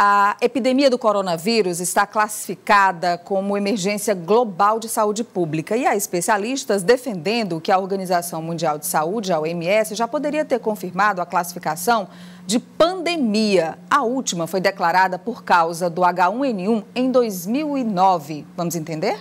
A epidemia do coronavírus está classificada como emergência global de saúde pública e há especialistas defendendo que a Organização Mundial de Saúde, a OMS, já poderia ter confirmado a classificação de pandemia. A última foi declarada por causa do H1N1 em 2009. Vamos entender?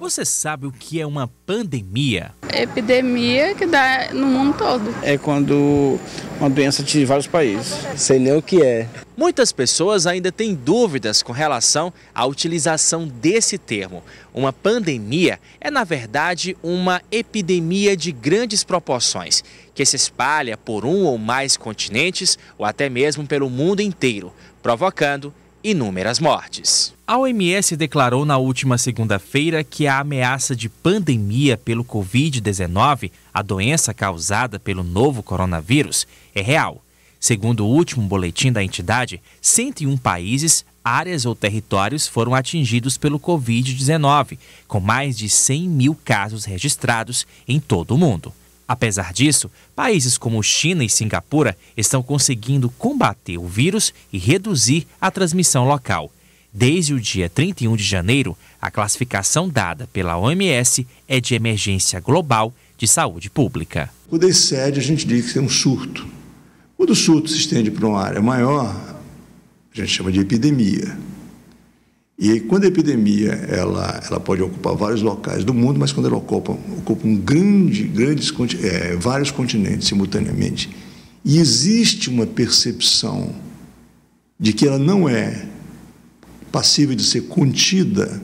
Você sabe o que é uma pandemia? Epidemia que dá no mundo todo. É quando uma doença atinge vários países. Sei nem o que é. Muitas pessoas ainda têm dúvidas com relação à utilização desse termo. Uma pandemia é, na verdade, uma epidemia de grandes proporções, que se espalha por um ou mais continentes ou até mesmo pelo mundo inteiro, provocando inúmeras mortes. A OMS declarou na última segunda-feira que a ameaça de pandemia pelo Covid-19, a doença causada pelo novo coronavírus, é real. Segundo o último boletim da entidade, 101 países, áreas ou territórios foram atingidos pelo Covid-19, com mais de 100 mil casos registrados em todo o mundo. Apesar disso, países como China e Singapura estão conseguindo combater o vírus e reduzir a transmissão local. Desde o dia 31 de janeiro, a classificação dada pela OMS é de emergência global de saúde pública. Quando esse a gente diz que tem é um surto. Quando o surto se estende para uma área maior, a gente chama de epidemia. E quando a epidemia ela, ela pode ocupar vários locais do mundo, mas quando ela ocupa, ocupa um grande, grandes, é, vários continentes simultaneamente, e existe uma percepção de que ela não é passível de ser contida,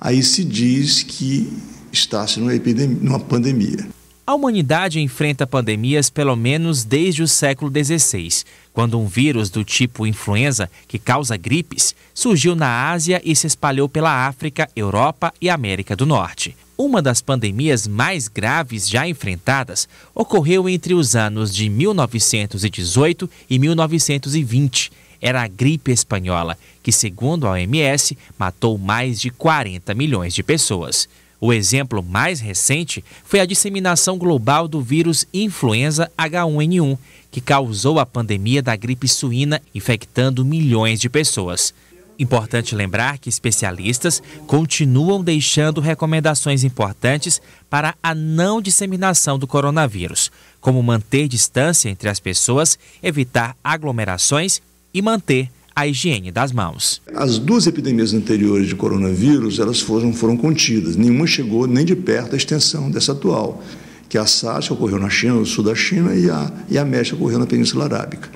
aí se diz que está-se numa, epidemia, numa pandemia. A humanidade enfrenta pandemias pelo menos desde o século XVI, quando um vírus do tipo influenza, que causa gripes, surgiu na Ásia e se espalhou pela África, Europa e América do Norte. Uma das pandemias mais graves já enfrentadas ocorreu entre os anos de 1918 e 1920. Era a gripe espanhola, que, segundo a OMS, matou mais de 40 milhões de pessoas. O exemplo mais recente foi a disseminação global do vírus influenza H1N1, que causou a pandemia da gripe suína, infectando milhões de pessoas. Importante lembrar que especialistas continuam deixando recomendações importantes para a não disseminação do coronavírus, como manter distância entre as pessoas, evitar aglomerações e manter a higiene das mãos. As duas epidemias anteriores de coronavírus, elas foram, foram contidas. Nenhuma chegou nem de perto à extensão dessa atual, que é a SARS, que ocorreu na China, no sul da China, e a, e a MERS, que ocorreu na Península Arábica.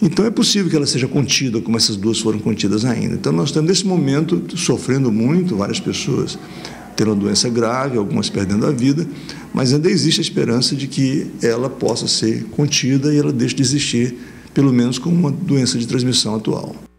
Então é possível que ela seja contida, como essas duas foram contidas ainda. Então nós estamos nesse momento sofrendo muito, várias pessoas tendo a doença grave, algumas perdendo a vida, mas ainda existe a esperança de que ela possa ser contida e ela deixe de existir pelo menos com uma doença de transmissão atual.